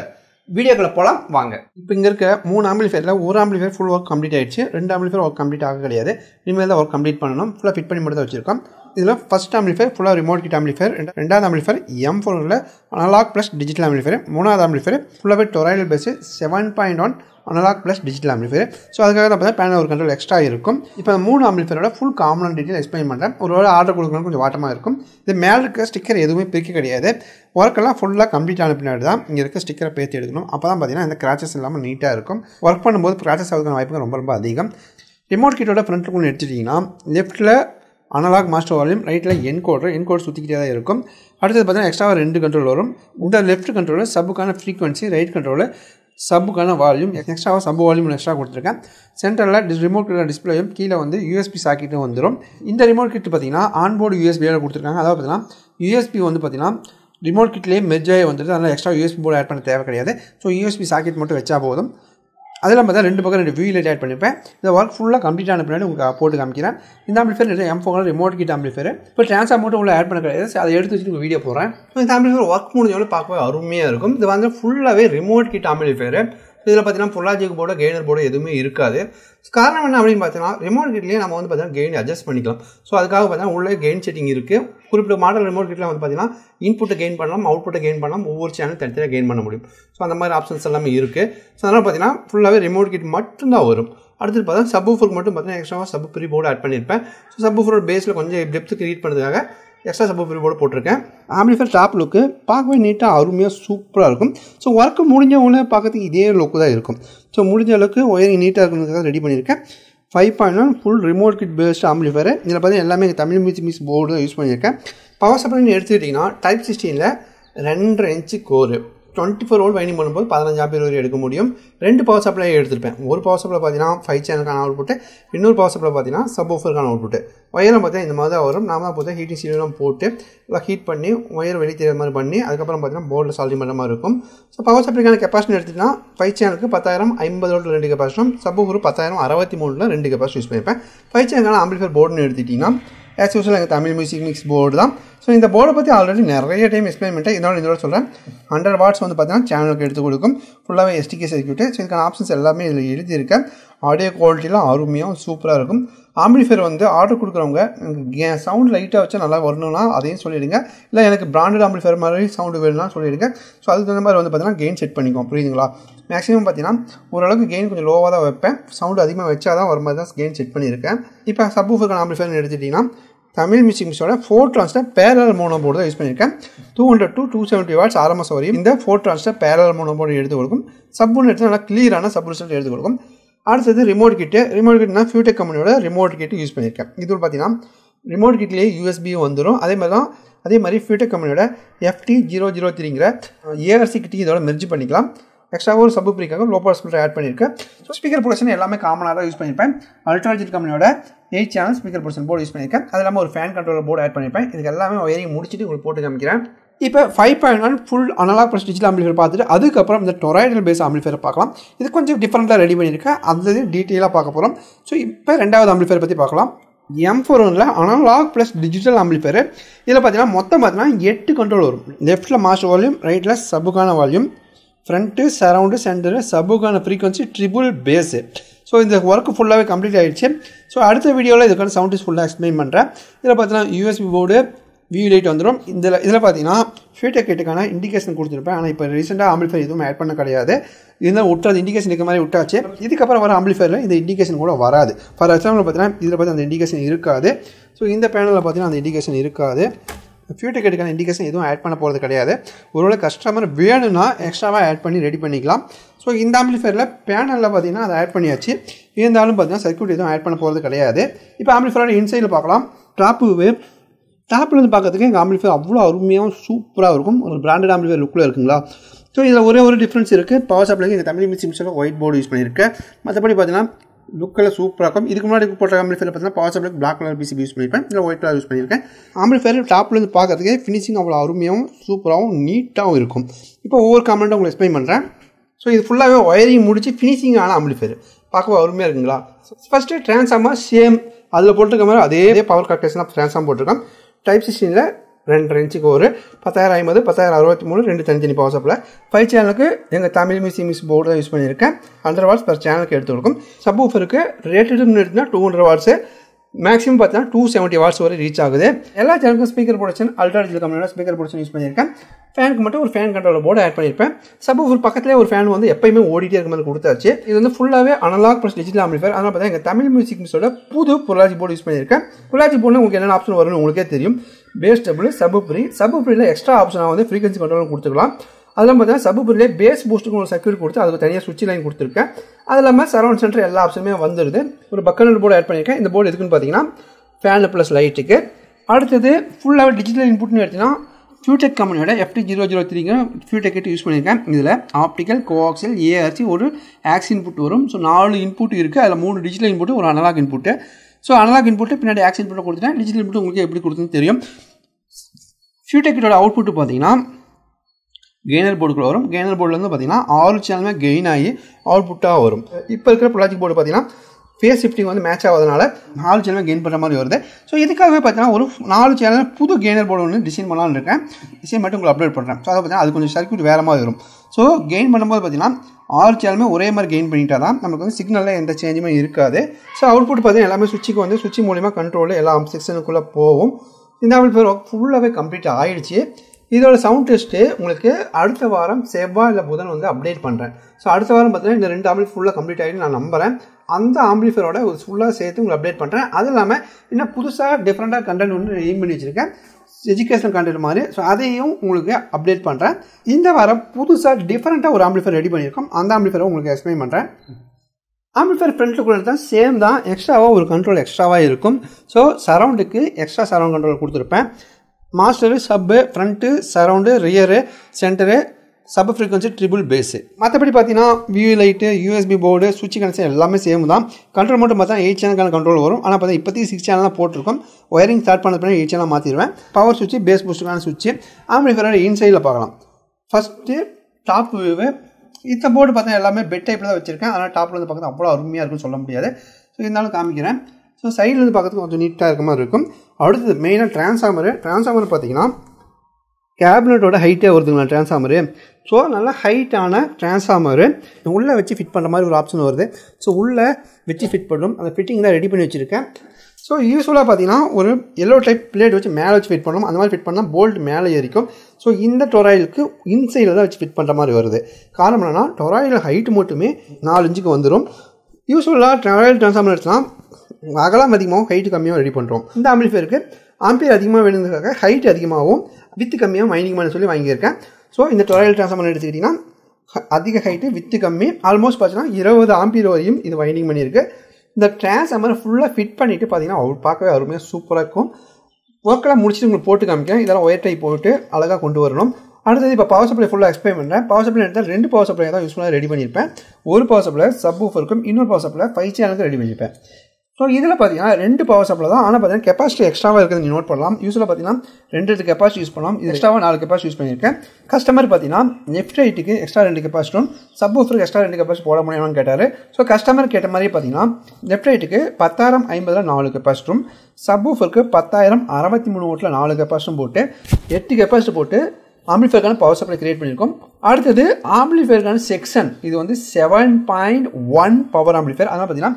S1: வீடியோக்களை போகலாம் வாங்க இப்போ இங்கே இருக்க மூணு ஆம்பிளிஃபேரில் ஒரு ஆம்பிளிஃபேர் ஃபுல் ஒர்க் கம்ப்ளீட் ஆகிடுச்சு ரெண்டு ஆம்பிளிஃபேர் ஒர்க் கம்ப்ளீட் ஆக கிடையாது இனிமேல் தான் ஒர்க் கம்ப்ளீட் பண்ணணும் ஃபுல்லாக ஃபிட் பண்ணி மட்டும் தான் வச்சிருக்கோம் இதில் ஃபஸ்ட் ஆம்பிளிஃபேர் ஃபுல்லாக ரிமோட் கிட் ஆம்பிளிஃபேர் ரெண்டாவது ஆம்பிளிஃபேர் எம் ஃபோரில் அனலாக் ப்ளஸ் டிஜிட்டல் ஆம்பிளிஃபேர் மூணாவது ஆம்பிளிஃபேர் ஃபுல்லாகவே டொராயில் base seven point one analog plus digital amplifier so அதுக்காக தான் பார்த்தா பேனல் ஒரு கண்ட்ரோல் எக்ஸ்ட்ரா இருக்கும் இப்போ மூணு ஆம்பிஃபயரோட ஃபுல் காமனான டீட்டெயில் எக்ஸ்பிளைன் பண்ணுறேன் ஒரு வேலை ஆர்டர் கொடுக்கணும் கொஞ்சம் வாட்டமாக இருக்கும் இது மேலே இருக்க ஸ்டிக்கர் எதுவுமே பிரிக்க கிடையாது ஒர்க்கெல்லாம் ஃபுல்லாக கம்ப்ளீட் ஆன பின்னாடி தான் இங்கே இருக்க ஸ்டிக்கரை பேர்த்து எடுக்கணும் அப்போ தான் பார்த்தீங்கன்னா இந்த கிராச்சஸ் இல்லாமல் நீட்டாக இருக்கும் ஒர்க் பண்ணும்போது கிராச்சஸ் ஆகுதுக்கான வாய்ப்புகள் ரொம்ப ரொம்ப அதிகம் ரிமோட் கிட்டோட ஃப்ரண்ட் ஒன்று எடுத்துட்டிங்கன்னா லெஃப்ட்டில் அனலாக் மாஸ்டர் வால்யூம் ரைட்டில் என்கோடர் என்கோட் சுற்றிக்கிட்டே தான் இருக்கும் அடுத்தது பார்த்தீங்கன்னா எக்ஸ்ட்ரா ரெண்டு கண்ட்ரோல் வரும் இந்த லெஃப்ட் கண்ட்ரோலில் சப்புக்கான ஃப்ரீக்வன்சி ரைட் கண்ட்ரோலில் சப்புக்கான வால்யூம் எக்ஸ்ட்ராவாக சப் வால்யூம் எக்ஸ்ட்ரா கொடுத்துருக்கேன் சென்டரில் டிஸ் ரிமோட் டிஸ்பிளேயும் கீழே வந்து யூஎஸ்பி சாக்கெட்டும் வந்துடும் இந்த ரிமோட் கிட் பார்த்திங்கன்னா ஆன்போர்டு யூஎஸ்பியோட கொடுத்துருக்காங்க அதாவது பார்த்தீங்கன்னா யூஎஸ்பி வந்து பார்த்திங்கன்னா ரிமோட் கிட்லேயே மெர்ஜாகி வந்துட்டு அதனால் எக்ஸ்ட்ரா யூஎஸ்பி போர்டு ஆட் பண்ண தேவை கிடையாது ஸோ யூஎஸ்பி சாக்கெட் மட்டும் வச்சா போதும் அதில் பார்த்தா ரெண்டு பக்கம் ரெண்டு லைட் ஆட் பண்ணிப்பேன் இந்த ஒர்க் ஃபுல்லாக கம்ப்ளீட் ஆன பின்னாடி உங்களுக்கு போட்டு காமிக்கிறேன் இந்த ஆம்பிஃபர் இல்லை M phone remote kit amplifier இப்போ ட்ரான்ஸ்ஃபார் மட்டும் உள்ள ஆட் பண்ண கிடையாது அதை எடுத்து வச்சுட்டு வீடியோ போகிறேன் இந்த ஆம்பிஃபர் ஒர்க் முடிஞ்சவங்களும் பார்க்கவே அருமையாக இருக்கும் இது வந்து ஃபுல்லாகவே ரிமோட் கிட் ஆம்பிஃபர் இதில் பார்த்தீங்கன்னா பொள்ளாச்சிக்கு போட கெய்னர் போட எதுவுமே இருக்காது காரணம் என்ன அப்படின்னு பார்த்தீங்கன்னா ரிமோட் கிட்லேயே நம்ம வந்து பார்த்தீங்கன்னா கெயின் அட்ஜஸ்ட் பண்ணிக்கலாம் ஸோ அதுக்காக பார்த்தீங்கன்னா உள்ளே கெயின் செட்டிங் இருக்குது குறிப்பிட்ட மாடல் ரிமோட் கிட்டில் வந்து பார்த்தீங்கன்னா இன்புட்டை கெயின் பண்ணலாம் அவுட்புட்டை கெயின் பண்ணலாம் ஒவ்வொரு சேனல் தனித்தனியாக கெயின் பண்ண முடியும் ஸோ அந்த மாதிரி ஆப்ஷன்ஸ் எல்லாமே இருக்குது ஸோ அதனால் பார்த்தீங்கன்னா ஃபுல்லாகவே ரிமோட் கிட் மட்டும்தான் வரும் அடுத்து பார்த்தா சப் மட்டும் பார்த்தீங்கன்னா எக்ஸ்ட்ராவாக சப் ப்ரீ போர்டு ஆட் பண்ணியிருப்பேன் ஸோ சப்பு ஃபோரோட பேஸில் கொஞ்சம் டெப்த்து கிரியேட் பண்ணுறதுக்காக எக்ஸ்ட்ரா சப்போர்ட் பிரிவோடு போட்டிருக்கேன் ஆம்பிஃபர் டாப் லுக்கு பார்க்கவே நீட்டாக அருமையாக சூப்பராக இருக்கும் ஸோ ஒர்க்கு முடிஞ்ச உடனே பார்க்கறதுக்கு இதே லுக்கு தான் இருக்கும் ஸோ முடிஞ்ச அளவுக்கு ஒயரிங் நீட்டாக இருக்கிறதுக்காக ரெடி பண்ணியிருக்கேன் five point one full remote kit based amplifier இதில் பார்த்தீங்கன்னா எல்லாமே எங்கள் தமிழ் மியூசிக் மிஸ் போர்டு தான் யூஸ் பண்ணியிருக்கேன் பவர் சப்ளைன்னு எடுத்துக்கிட்டிங்கன்னா டைப் சிக்ஸ்டீனில் ரெண்டரை inch core twenty four volt winding பண்ணும்போது பதினஞ்சு ஆம்பியர் வரை எடுக்க முடியும் ரெண்டு பவர் சப்ளை எடுத்திருப்பேன் ஒரு பவர் சப்ளை பார்த்தீங்கன்னா ஃபைவ் சேனலுக்கான அவுட் புட்டு இன்னொரு பவர் சப்ளை பார்த்தீங்கன்னா சப் ஓஃபருக்கான அவுட் புட்டு ஒயரை பார்த்தா இந்த மாதிரி தான் வரும் நாம தான் பார்த்தா ஹீட்டிங் சீடியெலாம் போட்டு எல்லாம் ஹீட் பண்ணி ஒயர் வெளியே தெரியாத மாதிரி பண்ணி அதுக்கப்புறம் பார்த்தீங்கன்னா போர்டில் சால்ரி மாதிரி இருக்கும் ஸோ பவர் சப்ளைக்கான கெப்பாசிட்டி எடுத்துகிட்டிங்கன்னா ஃபைவ் சேனலுக்கு பத்தாயிரம் ஐம்பது ஓட்டில் ரெண்டு கெப்பாசிட்டும் சப் ஓஃபர் பத்தாயிரம் அறுபத்தி மூணில் ரெண்டு கெப்பாசிட்டி யூஸ் பண்ணியிருப்பேன் ஃபைவ் சேனலுக்கான ஆம்பிளிஃபர் போர்டுன்னு எடுத்துட்டிங்கன்னா ஆஸ் யூஸ்வல் எங்கள் தமிழ் மியூசிக் மிக்ஸ் போர்டு தான் ஸோ இந்த போர்டை பற்றி ஆல்ரெடி நிறைய டைம் எக்ஸ்பிளைன் பண்ணிட்டேன் இதோட இதோட சொல்கிறேன் ஹண்ட்ரட் வாட்ஸ் வந்து பார்த்தீங்கன்னா சேனலுக்கு எடுத்து கொடுக்கும் ஃபுல்லாகவே எஸ்டிகே சர்க்கியூட்டு ஸோ இதுக்கான ஆப்ஷன்ஸ் எல்லாமே இதில் எழுதியிருக்கேன் ஆடியோ குவாலிட்டிலாம் அருமையாகவும் சூப்பராக இருக்கும் ஆம்பிளிஃபையர் வந்து ஆர்டர் கொடுக்குறவங்க எனக்கு சவுண்ட் லைட்டாக வச்சா நல்லா வரணும்னா அதையும் சொல்லிடுங்க இல்லை எனக்கு பிராண்டட் ஆம்பிளிஃபையர் மாதிரி சவுண்டு வேணும்னா சொல்லிடுங்க ஸோ அதுக்கு தகுந்த மாதிரி வந்து பார்த்தீங்கன்னா கெயின் செட் பண்ணிக்கும் புரியுதுங்களா மேக்ஸிமம் பார்த்தீங்கன்னா ஓரளவுக்கு கெயின் கொஞ்சம் லோவாக தான் வைப்பேன் சவுண்டு அதிகமாக வச்சா தான் வர மாதிரி தான் கெயின் செட் பண்ணியிருக்கேன் இப்போ சப் ஊஃபருக்கான ஆம்பிளிஃபையர்னு எடுத்துட்டிங்கன்னா தமிழ் மியூசிக் மிஷோட four transistor parallel mono board தான் யூஸ் பண்ணியிருக்கேன் two hundred to two seventy watts ஆரம்பம் வரையும் இந்த four transistor parallel mono board எடுத்து கொடுக்கும் சப்புன்னு எடுத்து நல்லா கிளியரான சப் ரிசல்ட் எடுத்து கொடுக்கும் அடுத்தது ரிமோட் கிட்டு ரிமோட் கிட்னா ஃபியூடெக் கம்பெனியோட ரிமோட் கிட்டு யூஸ் பண்ணியிருக்கேன் இது பார்த்தீங்கன்னா ரிமோட் கிட்லேயே யூஎஸ்பியும் வந்துடும் அதே மாதிரி தான் அதே மாதிரி ஃபியூடெக் கம்பெனியோட எஃப்டி ஜீரோ ஜீரோ த்ரீங்கிற ஏஆர்சி கிட்டையும் இதோட மெர்ஜ் பண்ணிக்கலாம் எக்ஸ்ட்ரா ஒரு சப் பிரிக்காக லோ பவர் ஸ்பீக்கர் ஆட் பண்ணியிருக்கேன் ஸோ ஸ்பீக்கர் ப்ரொடக்ஷன் எல்லாமே காமனாக தான் யூஸ் பண்ணியிருப்பேன் அல்ட்ராஜெட் கம்பெனியோட eight channel speaker protection board use பண்ணியிருக்கேன் அது இல்லாமல் ஒரு ஃபேன் கண்ட்ரோல் போர்டு ஆட் பண்ணியிருப்பேன் இதுக்கு எல்லாமே ஒயரிங் முடிச்சுட்டு உங்களுக்கு போட்டு காமிக்கிறேன் இப்போ five point one full analog plus digital amplifier பார்த்துட்டு அதுக்கப்புறம் இந்த டொராய்டல் பேஸ் ஆம்பிளிஃபயர் பார்க்கலாம் இது கொஞ்சம் டிஃப்ரெண்ட்டாக ரெடி பண்ணியிருக்கேன் அந்த டீட்டெயிலாக பார்க்க போகிறோம் ஸோ இப்போ ரெண்டாவது ஆம்பிளிஃபயர் பற்றி பார்க்கலாம் எம் ஃபோர் ஒனில் அனலாக் ப்ளஸ் டிஜிட்டல் ஆம்பிளிஃபயர் இதில் பார்த்தீங்கன்னா மொத்தம் பார்த்தீங்கன்னா எட்டு கண்ட்ரோல் வரும் லெஃப்ட்டில் மாஸ்டர் வால்யூம் ரைட்டில் சபுக்கான வால்யூம் ஃப்ரண்ட்டு சரவுண்டு சென்டரு சபுக்கான ஃப்ரீக்வன்சி ட்ரிபிள் பேஸு ஸோ இந்த ஒர்க்கு ஃபுல்லாகவே கம்ப்ளீட் ஆகிடுச்சு ஸோ அடுத்த வீடியோவில் இதுக்கான சவுண்ட் இஸ் ஃபுல்லாக எக்ஸ்பிளைன் பண்ணுறேன் இதில் பார்த்தீங்கன்னா யூஎஸ்பி போர்டு வியூ லைட் வந்துடும் இதில் இதில் பார்த்தீங்கன்னா ஃபியூட்டர் கேட்டுக்கான இண்டிகேஷன் கொடுத்துருப்பேன் ஆனால் இப்போ ரீசெண்டாக ஆம்பிளிஃபயர் எதுவும் ஆட் பண்ண கிடையாது இருந்தால் விட்டுறது இண்டிகேஷன் இருக்க மாதிரி விட்டாச்சு இதுக்கப்புறம் வர ஆம்பிளிஃபயரில் இந்த இண்டிகேஷன் கூட வராது ஃபார் எக்ஸாம்பிள் பார்த்தீங்கன்னா இதில் பார்த்து அந்த இண்டிகேஷன் இருக்காது ஸோ இந்த பேனலில் பார்த்தீங்கன்னா அந்த இண்டிகேஷன் இருக்காது ஃபியூ டிக்கெட்டுக்கான இண்டிகேஷன் எதுவும் ஆட் பண்ண போகிறது கிடையாது ஒருவேளை கஸ்டமர் வேணும்னா எக்ஸ்ட்ராவாக ஆட் பண்ணி ரெடி பண்ணிக்கலாம் ஸோ இந்த ஆம்பிளிஃபயரில் பேனலில் பார்த்திங்கன்னா அதை ஆட் பண்ணியாச்சு இருந்தாலும் பார்த்தீங்கன்னா சர்க்கியூட் எதுவும் ஆட் பண்ண போகிறது கிடையாது இப்போ ஆம்பிளிஃபயரோட இன்சைடில் பார்க்கலாம் டாப்பு வேவ் டாப்லேருந்து பார்க்கறதுக்கு எங்கள் ஆம்பிளிஃபயர் அவ்வளோ அருமையாகவும் சூப்பராக இருக்கும் ஒரு பிராண்டட் ஆம்பிளிஃபயர் லுக்கில் இருக்குங்களா ஸோ இதில் ஒரே ஒரு டிஃப்ரென்ஸ் இருக்குது பவர் சப்ளைக்கு எங்கள் தமிழ் மிக்சி மிக்சரில் ஒயிட் போர்டு யூஸ் பண்ணியிருக்கேன் மற்றபடி பார்த்தீங்கன்னா லுக்கில் சூப்பராக இருக்கும் இதுக்கு முன்னாடி போட்ட ஃபேர் பார்த்தீங்கன்னா பவர் சப்ளைக்கு பிளாக் கலர் பிசிபி யூஸ் பண்ணியிருப்பேன் இல்லை ஒயிட் கலர் யூஸ் பண்ணியிருக்கேன் ஆம்பிள்ஃபேர் டாப்லேருந்து பார்க்கறதுக்கே ஃபினிஷிங் அவ்வளோ அருமையாகவும் சூப்பராகவும் நீட்டாகவும் இருக்கும் இப்போ ஒவ்வொரு காமெண்ட்டும் உங்களை எக்ஸ்பிளைன் பண்ணுறேன் ஸோ இது ஃபுல்லாகவே ஒயரிங் முடிச்சு ஃபினிஷிங் ஆனால் ஃபேர் பார்க்கவே அருமையாக இருக்குங்களா ஃபஸ்ட்டு ட்ரான்ஸ்ஃபார்மர் சேம் அதில் போட்டிருக்க மாதிரி அதே பவர் கார்டேஷனாக ட்ரான்ஸ்ஃபார்ம் போட்டிருக்கோம் டைப் சிஸ்டினில் ரெண்டு ரெஞ்சுக்கு ஒரு பத்தாயிரம் ஐம்பது பத்தாயிரம் அறுபத்தி மூணு ரெண்டு தனித்தனி பவர் ஃபைவ் சேனலுக்கு எங்கள் தமிழ் மிஸ் மிஸ் போர்டு தான் யூஸ் பண்ணியிருக்கேன் ஹண்ட்ரட் வாட்ஸ் பர் சேனலுக்கு எடுத்து கொடுக்கும் சப் ஊஃபருக்கு ரேட்டடுன்னு எடுத்துனா டூ ஹண்ட்ரட் வாட்ஸு மேக்ஸிமம் பார்த்தீங்கன்னா டூ செவன்ட்டி வாட்ஸ் வரை ரீச் ஆகுது எல்லா சேனலுக்கும் ஸ்பீக்கர் ப்ரொடக்ஷன் அல்ட்ரா டிஜிட்டல் கம்பெனியோட ஸ்பீக்கர் ப்ரொடக்ஷன் யூஸ் பண்ணியிருக்கேன் ஃபேனுக்கு மட்டும் ஒரு ஃபேன் கண்ட்ரோல் போர்டு ஆட் பண்ணியிருப்பேன் சப் ஒரு பக்கத்துலேயே ஒரு ஃபேன் வந்து எப்பயுமே ஓடிட்டே இருக்க மாதிரி கொடுத்தாச்சு இது வந்து ஃபுல்லாகவே அனலாக் ப்ளஸ் டிஜிட்டல் ஆம்பிளிஃபயர் அதனால் பார்த்தா எங்கள் தமிழ் மியூசிக் மிஸோட புது பொருளாஜி போர்டு யூஸ் பண்ணியிருக்கேன் பொருளாஜி போர்டில் உங்களுக்கு என்னென்ன ஆப்ஷன் வரும்னு உங்களுக்கே தெரியும் bass double sub pre sub ஃப்ரீல எக்ஸ்ட்ரா ஆப்ஷனாக வந்து ஃப்ரீக்வன்சி கண்ட்ரோல் கொடுத்துக்கலாம் அதெல்லாம் பார்த்தீங்கன்னா சபு ஃப்ரீலே பேஸ் பூஸ்ட்டுக்கு ஒரு சர்க்கியூட் கொடுத்து அதுக்கு தனியாக சுவிட்ச் லைன் கொடுத்துருக்கேன் அது இல்லாமல் சரௌண்ட் சென்டர் எல்லா ஆப்ஷனுமே வந்துடுது ஒரு பக்கல் போர்டு ஆட் பண்ணியிருக்கேன் இந்த போர்டு எதுக்குன்னு பார்த்தீங்கன்னா ஃபேனு ப்ளஸ் லைட்டுக்கு அடுத்தது ஃபுல்லாகவே டிஜிட்டல் இன்புட்னு எடுத்தீங்கன்னா ஃபியூடெக் கம்பெனியோட எஃப்டி ஜீரோ ஜீரோ த்ரீங்க ஃபியூடெக் கிட்ட யூஸ் பண்ணியிருக்கேன் இதில் ஆப்டிக்கல் கோஆக்சல் ஏஆர்சி ஒரு ஆக்ஸ் இன்புட் வரும் ஸோ நாலு இன்புட் இருக்குது அதில் மூணு டிஜிட்டல் இன்புட்டு ஒரு analog input so analog input பின்னாடி ஆக்ஸ் இன்புட்டை கொடுத்துட்டேன் டிஜிட்டல் இன்புட் உங்களுக்கு எப்படி கொடுத்துன்னு தெரியும் ஃபியூடெக்கோட அவுட்புட் பார்த்தீங்கன்னா கெய்னர் போர்டுக்குள்ள வரும் கெய்னர் போர்டில் வந்து பார்த்தீங்கன்னா ஆறு சேனலுமே கெயின் ஆகி அவுட்புட்டாக வரும் இப்போ இருக்கிற ப்ராஜெக்ட் போர்டு பார்த்தீங்கன்னா ஃபேஸ் ஷிஃப்டிங் வந்து மேட்ச் ஆகாதனால நாலு சேனல் கெயின் பண்ணுற மாதிரி வருது ஸோ இதுக்காகவே பார்த்தீங்கன்னா ஒரு நாலு சேனல் புது கெய்னர் போர்டு ஒன்று டிசைன் பண்ணலாம்னு இருக்கேன் டிசைன் மட்டும் உங்களுக்கு அப்டேட் பண்ணுறேன் ஸோ அதை பார்த்தீங்கன்னா அது கொஞ்சம் சர்க்கியூட் வேறு மாதிரி வரும் ஸோ கெயின் பண்ணும்போது பார்த்தீங்கன்னா ஆறு சேனலுமே ஒரே மாதிரி கெயின் பண்ணிட்டால் தான் நமக்கு வந்து சிக்னலில் எந்த சேஞ்சுமே இருக்காது ஸோ அவுட்புட் பார்த்தீங்கன்னா எல்லாமே சுவிட்சுக்கு வந்து சுவிட்ச் மூலியமாக கண்ட்ரோலில் எல்லா செக்ஷனுக்குள்ளே போகும் இந்த ஆம்பிள் ஃபுல்லாகவே கம்ப்ளீட் ஆகிடுச்சி இதோட சவுண்ட் டெஸ்ட்டு உங்களுக்கு அடுத்த வாரம் செவ்வாய் இல்லை புதன் வந்து அப்டேட் பண்ணுறேன் ஸோ அடுத்த வாரம் பார்த்தீங்கன்னா இந்த ரெண்டு ஆம்பிள் ஃபுல்லாக கம்ப்ளீட் ஆகிடுன்னு நான் நம்புகிறேன் அந்த ஆம்பிளிஃபரோட ஒரு ஃபுல்லாக சேர்த்து உங்களை அப்டேட் பண்ணுறேன் அது இல்லாமல் இன்னும் புதுசாக டிஃப்ரெண்ட்டாக கண்டென்ட் ஒன்று எய்ம் பண்ணி வச்சுருக்கேன் எஜுகேஷன் கண்டென்ட் மாதிரி ஸோ அதையும் உங்களுக்கு அப்டேட் பண்ணுறேன் இந்த வாரம் புதுசாக டிஃப்ரெண்ட்டாக ஒரு ஆம்பிளிஃபர் ரெடி பண்ணியிருக்கோம் அந்த ஆம்பிளிஃபரை உங்களுக்கு எக்ஸ்பிளைன் பண்ணுறேன் ஆம்பிளிஃபையர் ஃப்ரண்ட்டில் கொடுத்தா சேம் தான் எக்ஸ்ட்ராவாக ஒரு கண்ட்ரோல் எக்ஸ்ட்ராவாக இருக்கும் ஸோ சரவுண்டுக்கு எக்ஸ்ட்ரா சரவுண்ட் கண்ட்ரோல் கொடுத்துருப்பேன் master sub front surround rear centre sub frequency treble bass மற்றபடி பார்த்தீங்கன்னா வியூ லைட்டு யூஎஸ்பி போர்டு சுவிட்ச் கனெக்ஷன் எல்லாமே சேம் தான் கண்ட்ரோல் மட்டும் பார்த்தா எயிட் சேனலுக்கான கண்ட்ரோல் வரும் ஆனால் பார்த்தா இப்போதைக்கு சிக்ஸ் தான் போட்டிருக்கோம் ஒயரிங் ஸ்டார்ட் பண்ண பின்னாடி எயிட் சேனலாக மாற்றிடுவேன் பவர் சுவிட்ச் பேஸ் பூஸ்டுக்கான சுவிட்ச் ஆம்பிஃபயரோட இன்சைடில் பார்க்கலாம் ஃபஸ்ட்டு டாப் வியூவை இந்த போர்டு பார்த்தா எல்லாமே பெட் டைப்பில் தான் வச்சுருக்கேன் ஆனால் டாப்பில் வந்து பார்க்குறது அவ்வளோ அருமையாக இருக்கும்னு சொல்ல முடியாது ஸோ இருந்தாலும் காமிக்கிறேன் ஸோ சைடில் வந்து பார்க்குறதுக்கு கொஞ்சம் நீட்டாக இருக்க மாதிரி இருக்கும் அடுத்தது மெயினாக டிரான்ஸ்ஃபார்மரு டிரான்ஸ்ஃபார்மர் பார்த்தீங்கன்னா கேபினட்டோட ஹைட்டே வருதுங்களா டிரான்ஸ்ஃபார்மரு ஸோ நல்லா ஹைட்டான டிரான்ஸ்ஃபார்மரு உள்ளே வச்சு ஃபிட் பண்ணுற மாதிரி ஒரு ஆப்ஷன் வருது ஸோ உள்ளே வச்சு ஃபிட் பண்ணும் அந்த ஃபிட்டிங் தான் ரெடி பண்ணி வச்சுருக்கேன் ஸோ யூஸ்ஃபுல்லாக பார்த்தீங்கன்னா ஒரு எல்லோ டைப் பிளேட் வச்சு மேலே வச்சு ஃபிட் பண்ணணும் அந்த மாதிரி ஃபிட் பண்ணால் போல்ட் மேலே ஏறிக்கும் ஸோ இந்த டொராயிலுக்கு இன்சைடில் தான் வச்சு ஃபிட் பண்ணுற மாதிரி வருது காரணம் என்னென்னா டொராயில் ஹைட்டு மட்டுமே நாலு இன்ச்சுக்கு வந்துடும் யூஸ்ஃபுல்லாக டொராயில் ட்ரான்ஸ்ஃபார்மர் எடுத்துலாம் அகலாம் அதிகமாகவும் ஹைட்டு கம்மியாகவும் ரெடி பண்ணுறோம் இந்த ஆம்பிளிஃபேருக்கு ஆம்பியர் அதிகமாக வேணுங்கிறதுக்காக ஹைட் அதிகமாகவும் வித்து கம்மியாகவும் மைனிங் சொல்லி வாங்கியிருக்கேன் ஸோ இந்த டொராயில் ட்ரான்ஸ்ஃபார்மர் எடுத்துக்கிட்டிங்கன்னா அதிக ஹைட்டு வித்து கம்மி ஆல்மோஸ்ட் பார்த்தீங்கன்னா இருபது ஆம்பியர் வரையும் இது வைண்டிங் பண்ணியிருக்கு இந்த ட்ரான்ஸ்ஃபார்மர் ஃபுல்லாக ஃபிட் பண்ணிவிட்டு பார்த்தீங்கன்னா அவுட் பார்க்கவே அருமையாக சூப்பராக இருக்கும் ஒர்க்கெல்லாம் முடிச்சுட்டு உங்களுக்கு போட்டு காமிக்கிறேன் இதெல்லாம் ஒயர் டை போட்டு அழகாக கொண்டு வரணும் அடுத்தது இப்போ பவர் சப்ளை ஃபுல்லாக எக்ஸ்பிளைன் பண்ணுறேன் பவர் சப்ளை எடுத்தால் ரெண்டு பவர் சப்ளை தான் யூஸ்ஃபுல்லாக ரெடி பண்ணியிருப்பேன் ஒரு பவர் சப்ளை சப் ஊஃபருக்கும் இன்னொரு பவர் சப்ளை ஃபைவ் சேனலுக்கு ரெடி பண்ணியிருப்பேன் ஸோ இதில் பார்த்தீங்கன்னா ரெண்டு பவர் சப்ளை தான் ஆனால் பார்த்தீங்கன்னா கெப்பாசிட்டி எக்ஸ்ட்ராவாக இருக்குது நீங்கள் நோட் பண்ணலாம் யூஸில் பார்த்தீங்கன்னா ரெண்டு ரெண்டு கெப்பாசிட்டி யூஸ் பண்ணலாம் இது எக்ஸ்ட்ராவாக நாலு கெப்பாசிட்டி யூஸ் பண்ணியிருக்கேன் கஸ்டமர் பார்த்தீங்கன்னா லெஃப்ட் ரைட்டுக்கு எக்ஸ்ட்ரா ரெண்டு கெப்பாசிட்டும் சப் ஊஃபருக்கு எக்ஸ்ட்ரா ரெண்டு கெப்பாசிட்டி போட முடியாமல் கேட்டார் ஸோ கஸ்டமர் கேட்ட மாதிரி பார்த்தீங்கன்னா லெஃப்ட் ரைட்டுக்கு பத்தாயிரம் ஐம்பதில் நாலு கெப்பாசிட்டும் சப் ஊஃபருக்கு பத்தாயிரம் அறுபத்தி மூணு ஓட்டில் நாலு கெப்பாசிட்டும் போட்டு எட்டு கெப்பாசிட்டி போட்டு ஆம்பிளிஃபயருக்கான பவர் சப்ளை கிரியேட் பண்ணியிருக்கோம் அடுத்தது ஆம்பிளிஃபயருக்கான செக்ஷன் இது வந்து seven point one power amplifier அதனால் பார்த்தீங்கன்னா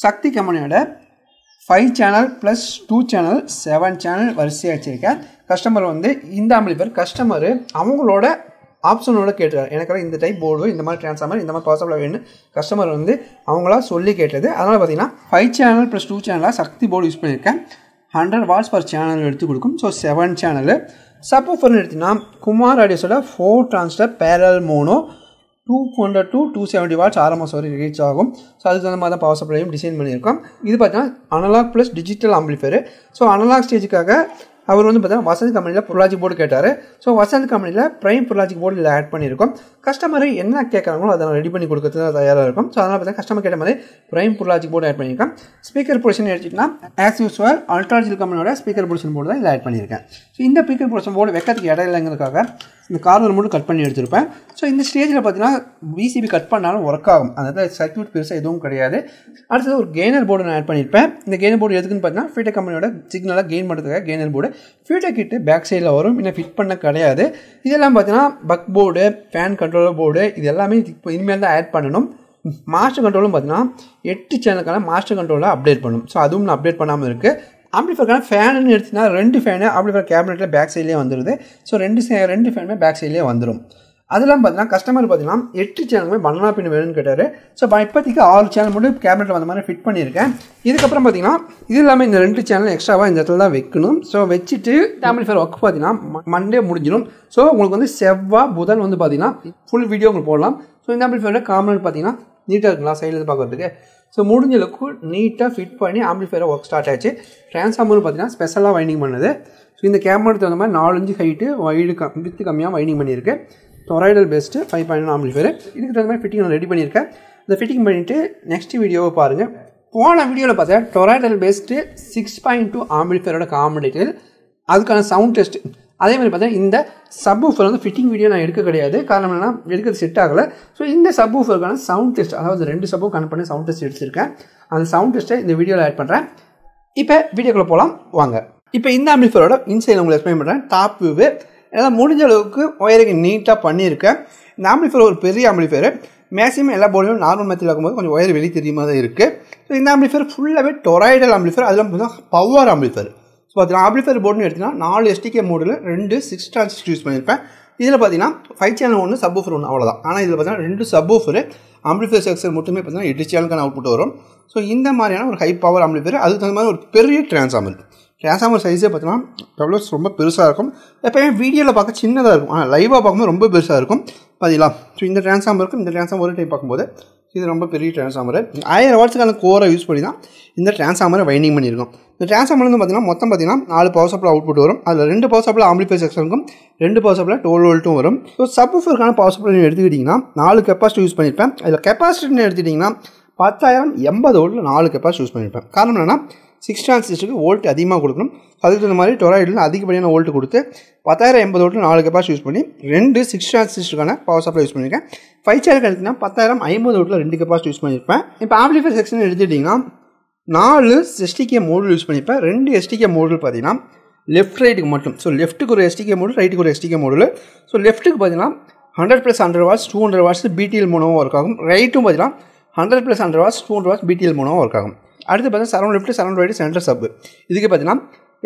S1: சக்தி கம்பெனியோட five channel plus two channel seven channel வரிசையாக வச்சுருக்கேன் கஸ்டமர் வந்து இந்த அம்பிளிஃபர் கஸ்டமரு அவங்களோட ஆப்ஷனோட கேட்டுறாரு எனக்கு இந்த டைப் போர்டு இந்த மாதிரி ட்ரான்ஸ்ஃபார்மர் இந்த மாதிரி பாசபிளாக வேணும் கஸ்டமர் வந்து அவங்களா சொல்லி கேட்டது அதனால் பார்த்தீங்கன்னா ஃபைவ் சேனல் ப்ளஸ் டூ சேனலாக சக்தி போர்டு யூஸ் பண்ணியிருக்கேன் ஹண்ட்ரட் வாட்ஸ் பர் சேனல் எடுத்து கொடுக்கும் ஸோ செவன் சேனலு சப்போஃபர்னு எடுத்தீங்கன்னா குமார் ஆடியோஸோட four transistor parallel mono two hundred to two seventy watts ஆரம்பம் வரை ரீச் ஆகும் ஸோ அதுக்கு தகுந்த மாதிரி தான் பவர் சப்ளையும் டிசைன் பண்ணியிருக்கோம் இது பார்த்தீங்கன்னா analog plus digital amplifier so analog ஸ்டேஜுக்காக அவர் வந்து பார்த்தீங்கன்னா வசந்த் கம்பெனியில் புரலாஜி போர்டு கேட்டார் ஸோ வசந்த் கம்பெனியில் ப்ரைம் புரலாஜி போர்டு இதில் ஆட் பண்ணியிருக்கோம் கஸ்டமர் என்ன கேட்குறாங்களோ அதை ரெடி பண்ணி கொடுக்கறது தயாராக இருக்கும் ஸோ அதனால் பார்த்தீங்கன்னா கஸ்டமர் கேட்ட மாதிரி ப்ரைம் புரலாஜி போர்டு ஆட் பண்ணியிருக்கேன் ஸ்பீக்கர் பொசிஷன் எடுத்துக்கிட்டா ஆஸ் யூஸ்வல் அல்ட்ராஜில் கம்பெனியோட ஸ்பீக்கர் பொசிஷன் போர்டு தான் இதில் ஆட் பண்ணியிருக்கேன் ஸோ இந்த ஸ்பீக்கர் பொசிஷன் போர்டு வைக்கிறதுக்கு இடம் இல்லைங்கிறதுக்காக இந்த கார்னர் மட்டும் கட் பண்ணி எடுத்திருப்பேன் ஸோ இந்த ஸ்டேஜில் பார்த்தீங்கன்னா விசிபி கட் பண்ணாலும் ஒர்க் ஆகும் அந்த சர்க்யூட் பெருசாக எதுவும் கிடையாது அடுத்தது ஒரு கெய்னர் போர்டு நான் ஆட் பண்ணியிருப்பேன் இந்த கெய்னர் போர்டு எதுக்குன்னு பார்த்தீங்கன்னா ஃபீட்டர் கம்பெனியோட சிக்னலாக கெயின் பண்ணுறதுக்காக கெய்னர் போர்டு ஃபீட்டர் கிட்டு பேக் சைடில் வரும் இன்னும் ஃபிட் பண்ண கிடையாது இதெல்லாம் பார்த்தீங்கன்னா buck board fan controller board இது எல்லாமே இப்போ இனிமேல் தான் ஆட் பண்ணணும் மாஸ்டர் கண்ட்ரோலும் பார்த்தீங்கன்னா எட்டு சேனலுக்கான மாஸ்டர் கண்ட்ரோலை அப்டேட் பண்ணணும் ஸோ அதுவும் நான் அப்டேட் பண்ணாமல் இருக்குது ஆம்பிளிஃபருக்கான ஃபேனுன்னு எடுத்தினா ரெண்டு ஃபேனு ஆம்பிளிஃபர் கேபினெட்டில் பேக் சைட்லேயே வந்துடுது ஸோ ரெண்டு ரெண்டு ஃபேனுமே பேக் சைட்லேயே வந்துடும் அதெல்லாம் பார்த்தீங்கன்னா கஸ்டமர் பார்த்தீங்கன்னா எட்டு சேனலுமே பனானா பின் வேணும்னு கேட்டார் ஸோ இப்போ இப்போதைக்கு ஆறு சேனல் மட்டும் கேபினெட்டில் வந்த மாதிரி ஃபிட் பண்ணியிருக்கேன் இதுக்கப்புறம் பார்த்தீங்கன்னா இது இல்லாமல் இந்த ரெண்டு சேனல் எக்ஸ்ட்ராவாக இந்த இடத்துல தான் வைக்கணும் ஸோ வச்சுட்டு ஃபேமிலி ஃபேர் ஒர்க் பார்த்தீங்கன்னா மண்டே முடிஞ்சிடும் ஸோ உங்களுக்கு வந்து செவ்வாய் புதன் வந்து பார்த்தீங்கன்னா ஃபுல் வீடியோ உங்களுக்கு போடலாம் ஸோ இந்த ஃபேமிலி ஃபேரோட காமன் பார்த்தீங்கன்னா நீட்டாக இருக்குங்களா சைடில் பார்க்குறதுக்கு ஸோ முடிஞ்ச நீட்டாக ஃபிட் பண்ணி ஆம்பிளிஃபையரை ஒர்க் ஸ்டார்ட் ஆச்சு ட்ரான்ஸ்ஃபார்மர் பார்த்தீங்கன்னா ஸ்பெஷலாக வைண்டிங் பண்ணுது ஸோ இந்த கேமராக்கு தகுந்த மாதிரி நாலஞ்சு ஹைட்டு வைடு கம் வித்து கம்மியாக வைண்டிங் பண்ணியிருக்கு toroidal best five point amplifier இதுக்கு தகுந்த மாதிரி ஃபிட்டிங் நான் ரெடி பண்ணியிருக்கேன் இந்த ஃபிட்டிங் பண்ணிவிட்டு நெக்ஸ்ட் வீடியோவை பாருங்கள் போன வீடியோவில் பார்த்தா toroidal best six point two ஆம்பிளிஃபையரோட காம்படிட்டு அதுக்கான சவுண்ட் டெஸ்ட் அதே மாதிரி பார்த்தீங்கன்னா இந்த சப் ஊஃபர் வந்து ஃபிட்டிங் வீடியோ நான் எடுக்க கிடையாது காரணம் என்னன்னா எடுக்கிறது செட் ஆகலை ஸோ இந்த சப் ஊஃபருக்கான சவுண்ட் டெஸ்ட் அதாவது ரெண்டு சப்பும் கனெக்ட் பண்ணி சவுண்ட் டெஸ்ட் எடுத்திருக்கேன் அந்த சவுண்ட் டெஸ்ட்டை இந்த வீடியோவில் ஆட் பண்ணுறேன் இப்போ வீடியோக்குள்ளே போகலாம் வாங்க இப்போ இந்த அமிஃபரோட இன்சைட் உங்களை எக்ஸ்பிளைன் பண்ணுறேன் டாப் வியூவு எல்லாம் முடிஞ்ச அளவுக்கு ஒயரிங் நீட்டாக பண்ணியிருக்கேன் இந்த ஆம்பிளிஃபர் ஒரு பெரிய ஆம்பிளிஃபர் மேக்ஸிமம் எல்லா போர்டையும் நார்மல் மெத்தில் இருக்கும்போது கொஞ்சம் ஒயர் வெளியே தெரியுமா தான் இருக்குது ஸோ இந்த ஆம்பிளிஃபர் ஃபுல்லாகவே டொராய்டல் அதெல்லாம் அதில் பவர் ஆம்பிளிஃபர் ஸோ பார்த்தீங்கன்னா ஆம்பிளிஃபயர் போர்டுன்னு எடுத்தீங்கன்னா நாலு எஸ்டிகே மோடில் ரெண்டு சிக்ஸ் டிரான்சிஸ்டர் யூஸ் பண்ணியிருப்பேன் இதில் பார்த்தீங்கன்னா ஃபைவ் சேனல் ஒன்று சப் ஓஃபர் ஒன்று அவ்வளோதான் ஆனால் இதில் பார்த்தீங்கன்னா ரெண்டு சப் ஓஃபர் ஆம்பிளிஃபயர் செக்ஸர் மட்டுமே பார்த்தீங்கன்னா எட்டு சேனலுக்கான அவுட்புட் வரும் ஸோ இந்த மாதிரியான ஒரு ஹை பவர் ஆம்பிளிஃபயர் அதுக்கு தகுந்த மாதிரி ஒரு பெரிய ட்ரான்ஸ்ஃபார்மர் ட்ரான்ஸ்ஃபார்மர் சைஸே பார்த்தீங்கன்னா டெவலப்ஸ் ரொம்ப பெருசாக இருக்கும் எப்போயுமே வீடியோவில் பார்க்க சின்னதாக இருக்கும் ஆனால் லைவாக பார்க்கும்போது ரொம்ப பெருசாக இருக்கும் பார்த்தீங்களா ஸோ இந்த ட்ரான்ஸ்ஃபார்மருக்கும் இந்த ட்ரான்ஸ்ஃபார்மர் ஒரு டைம் பார்க்கும்போது இது ரொம்ப பெரிய ட்ரான்ஸ்ஃபார்மர் ஆயிரம் வாட்ஸுக்கான கோரை யூஸ் பண்ணி தான் இந்த ட்ரான்ஸ்ஃபார்மரை வைண்டிங் பண்ணியிருக்கோம் இந்த டிரான்ஸ்ஃபார்மர்லேருந்து பார்த்தீங்கன்னா மொத்தம் பார்த்தீங்கன்னா நாலு பவர் சப்ளை அவுட்புட் வரும் அதில் ரெண்டு பவர் சப்ளை ஆம்பிளிஃபை செக்ஷனுக்கும் ரெண்டு பவர் சப்ளை டுவெல் வோல்ட்டும் வரும் ஸோ சப்ஃபருக்கான பவர் சப்ளை எடுத்துக்கிட்டிங்கன்னா நாலு கெப்பாசிட்டி யூஸ் பண்ணியிருப்பேன் அதில் கெப்பாசிட்டின்னு எடுத்துக்கிட்டிங்கன்னா பத்தாயிரம் எண்பது வோல்ட்டில் நாலு கெப்பாசிட்டி யூஸ் பண்ணியிருப்பேன் காரணம் என்னென்னா சிக்ஸ் டிரான்சிஸ்டருக்கு வோல்ட் அதிகமாக கொடுக்கணும் அதுக்கு தகுந்த மாதிரி டொராய்டில் அதிகப்படியான வோல்ட்டு கொடுத்து பத்தாயிரம் எண்பது வோல்ட்டில் நாலு கெப்பாசிட்டி யூஸ் பண்ணி ரெண்டு சிக்ஸ் டிரான்சிஸ்டருக்கான பவர் சப்ளை யூஸ் பண்ணியிருக்கேன் ஃபைவ் சேர்க்கு எடுத்திங்கன்னா பத்தாயிரம் ஐம்பது வோட்டில் ரெண்டு கெப்பாசிட்டி யூஸ் பண்ணியிருப்பேன் இப்போ ஆம்பிளிஃபை செக்ஷன் எடுத்துக்கிட்டிங்கன்னா நாலு எஸ்டிகே மோடல் யூஸ் பண்ணிப்பேன் ரெண்டு எஸ்டிகே மோடல் பார்த்தீங்கன்னா லெஃப்ட் ரைட்டுக்கு மட்டும் ஸோ லெஃப்ட்டுக்கு ஒரு எஸ்டிகே மோடு ரைட்டுக்கு ஒரு எஸ்டிகே மோடல் ஸோ லெஃப்ட்டுக்கு பார்த்தீங்கன்னா hundred plus hundred watts two hundred watts BTL மூணாவும் ஒர்க் ஆகும் ரைட்டும் பார்த்தீங்கன்னா hundred plus hundred watts two hundred watts BTL மூலமாக ஒர்க் ஆகும் அடுத்து பார்த்தீங்கன்னா surround left surround right centre sub இதுக்கு பார்த்தீங்கன்னா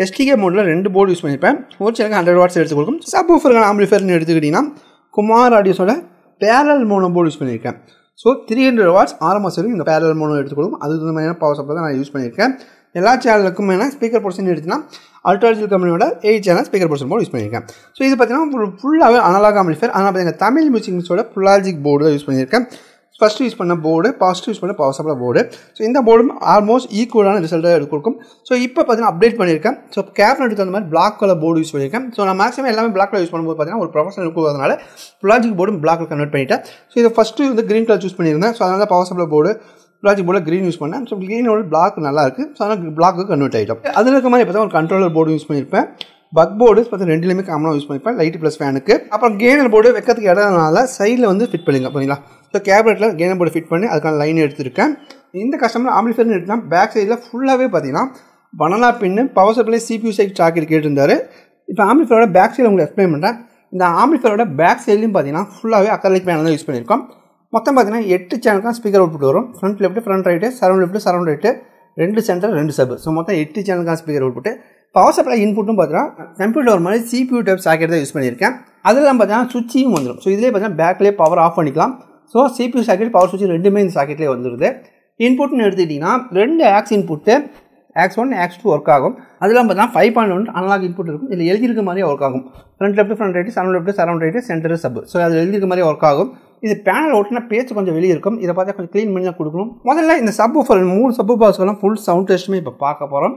S1: எஸ்டிகே மோடில் ரெண்டு போர்டு யூஸ் பண்ணிப்பேன் ஒரு சிலருக்கு ஹண்ட்ரட் வாட்ஸ் எடுத்து கொடுக்கும் சப் ஆம்பிஃபர்னு எடுத்துக்கிட்டிங்கன்னா குமார் ஆடியோஸோட பேரல் மூணு போர்டு யூஸ் பண்ணியிருக்கேன் ஸோ த்ரீ ஹண்ட்ரட் வாட்ஸ் ஆரம்ப வரைக்கும் இந்த பேரல் மோனோ எடுத்துக்கொள்ளும் அது தகுந்த மாதிரியான பவர் சப்ளை தான் நான் யூஸ் பண்ணியிருக்கேன் எல்லா சேனலுக்கும் வேணால் ஸ்பீக்கர் போர்ஷன் எடுத்தீங்கன்னா அல்ட்ராஜில் கம்பெனியோட eight channel speaker portion board use பண்ணியிருக்கேன் ஸோ இது பார்த்தீங்கன்னா ஃபுல்லாகவே அனலாக் ஆம்பிஃபர் ஆனால் பார்த்தீங்கன்னா தமிழ் மியூசிக்ஸோட ஃபுல்லாஜிக் போர்டு தான் யூஸ் பண்ணியிருக்கேன் ஃபஸ்ட்டு யூஸ் பண்ண போர்டு பாஸ்ட் யூஸ் பண்ண பவர் சப்ளை போர்டு ஸோ இந்த போர்டும் ஆல்மோஸ்ட் ஈக்குவலான ரிசல்ட்டாக கொடுக்கும் ஸோ இப்போ பார்த்தீங்கன்னா அப்டேட் பண்ணியிருக்கேன் ஸோ கேப்னெட்டுக்கு தகுந்த மாதிரி பிளாக் கலர் போர்டு யூஸ் பண்ணியிருக்கேன் ஸோ நான் மேக்ஸிமம் எல்லாமே பிளாக் கலர் யூஸ் பண்ணும்போது பார்த்தீங்கன்னா ஒரு ப்ரொஃபஷனல் இருக்கிறதுனால லாஜிக் போர்டும் கலர் கன்வெர்ட் பண்ணிட்டேன் ஸோ இதை ஃபஸ்ட்டு வந்து க்ரீன் கலர் சூஸ் பண்ணியிருந்தேன் ஸோ அதனால் பவர் சப்ளை போர்டு லாஜிக் போர்டில் க்ரீன் யூஸ் பண்ணேன் ஸோ க்ரீனோட பிளாக் நல்லா இருக்குது ஸோ அதனால் பிளாக்கு கன்வெர்ட் ஆகிட்டோம் அதில் இருக்க மாதிரி பார்த்தா ஒரு கண்ட்ரோலர் போர்டு யூஸ் பண்ணியிருப்பேன் பக் போர்டு பார்த்து ரெண்டுலேயுமே காமனாக யூஸ் பண்ணிப்பேன் லைட் ப்ளஸ் ஃபேனுக்கு அப்புறம் கேனர் போர்டு வைக்கிறதுக்கு இடம்னால சைடில் வந்து ஃபிட் பண்ணிங்க பார்த்தீங்களா ஸோ கேபினெட்டில் கேனம் போர்டு ஃபிட் பண்ணி அதுக்கான லைன் எடுத்திருக்கேன் இந்த கஸ்டமர் ஆம்பிளிஃபர்னு எடுத்தால் பேக் சைடில் ஃபுல்லாகவே பார்த்தீங்கன்னா banana pin power supply CPU side socket கேட்டிருந்தார் இப்போ ஆம்பிளிஃபரோட பேக் சைடில் உங்களுக்கு எக்ஸ்பிளைன் பண்ணுறேன் இந்த ஆம்பிளிஃபரோட பேக் சைட்லையும் பார்த்தீங்கன்னா ஃபுல்லாகவே அக்கரலிக் பேனல் தான் யூஸ் பண்ணியிருக்கோம் மொத்தம் பார்த்தீங்கன்னா எட்டு சேனலுக்கு ஸ்பீக்கர் அவுட்புட் வரும் front left front right surround left surround right ரெண்டு சென்டர் ரெண்டு சப் ஸோ மொத்தம் எட்டு சேனலுக்கான ஸ்பீக்கர் அவுட்புட்டு பவர் சப்ளை இன்புட்டும் பார்த்தீங்கன்னா கம்ப்யூட்டர் ஒரு மாதிரி சிபியூ டைப் சாக்கெட் தான் யூஸ் பண்ணியிருக்கேன் அதெல்லாம் பார்த்தீங்கன்னா சுவிட்சியும் வந்துடும் ஸோ இதிலே பார்த்தீங்கன்னா பேக்லேயே பவர் ஆஃப் பண்ணிக்கலாம் ஸோ சிபியூ சாக்கெட் பவர் சுவிட்ச் ரெண்டுமே இந்த சாக்கெட்லேயே வந்துடுது இன்புட்னு எடுத்துக்கிட்டிங்கன்னா ரெண்டு aux input aux one aux two work ஆகும் அதெல்லாம் பார்த்தீங்கன்னா five point one analog input இருக்கும் இதில் எழுதியிருக்க மாதிரியே ஒர்க் ஆகும் front left front right surround left surround right centre sub so அதில் எழுதியிருக்க மாதிரியே ஒர்க் ஆகும் இது பேனல் ஓட்டினா பேச்சு கொஞ்சம் வெளியே இருக்கும் இதை பார்த்தா கொஞ்சம் க்ளீன் பண்ணி தான் கொடுக்கணும் முதல்ல இந்த சப் ஃபோர் மூணு சப்பு பாஸ்க்கெல்லாம் ஃபுல் சவுண்ட் டெஸ்ட்டுமே இப்போ பார்க்க போகிறோம்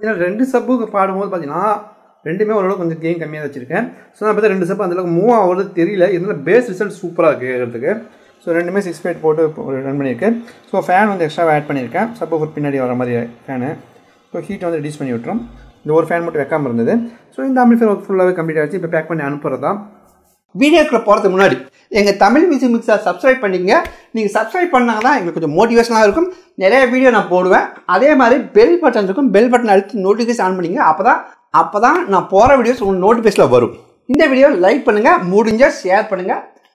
S1: பார்த்தீங்கன்னா ரெண்டு சப்புக்கு பாடும்போது பார்த்தீங்கன்னா ரெண்டுமே ஓரளவுக்கு கொஞ்சம் கேம் கம்மியாக வச்சுருக்கேன் ஸோ நான் பார்த்தா ரெண்டு சப்பு அந்தளவுக்கு மூவ் ஆகிறது தெரியல இருந்தாலும் பேஸ் ரிசல்ட் சூப்பராக இருக்குது கேட்குறதுக்கு ஸோ ரெண்டுமே சிக்ஸ் ஃபைட் போட்டு ரன் பண்ணியிருக்கேன் ஸோ ஃபேன் வந்து எக்ஸ்ட்ராவாக ஆட் பண்ணியிருக்கேன் சப்போ பின்னாடி வர மாதிரி ஃபேனு ஸோ ஹீட் வந்து ரிடியூஸ் பண்ணி விட்டுரும் இந்த ஒரு ஃபேன் மட்டும் வைக்காமல் இருந்தது ஸோ இந்த அம்பிஃபேர் ஒர்க் ஃபுல்லாகவே கம்ப்ளீட் ஆகிடுச்சு இப்போ பேக் பண்ணி அனுப்புகிறதா தான் வீடியோக்குள்ளே போகிறதுக்கு முன்னாடி எங்கள் தமிழ் மியூசிக் மிக்ஸை சப்ஸ்கிரைப் பண்ணிங்க நீங்கள் சப்ஸ்கிரைப் பண்ணாங்க தான் எங்களுக்கு கொஞ்சம் மோட்டிவேஷனாக இருக்கும் நிறைய வீடியோ நான் போடுவேன் அதே மாதிரி பெல் பட்டன் இருக்கும் பெல் பட்டன் அழுத்தி நோட்டிஃபிகேஷன் ஆன் பண்ணிங்க அப்போ தான் அப்போ தான் நான் போகிற வீடியோஸ் உங்களுக்கு நோட்டிஃபிகேஷனில் வரும் இந்த வீடியோ லைக் பண்ணுங்கள் முடிஞ்சால் ஷேர் பண்ணுங்கள்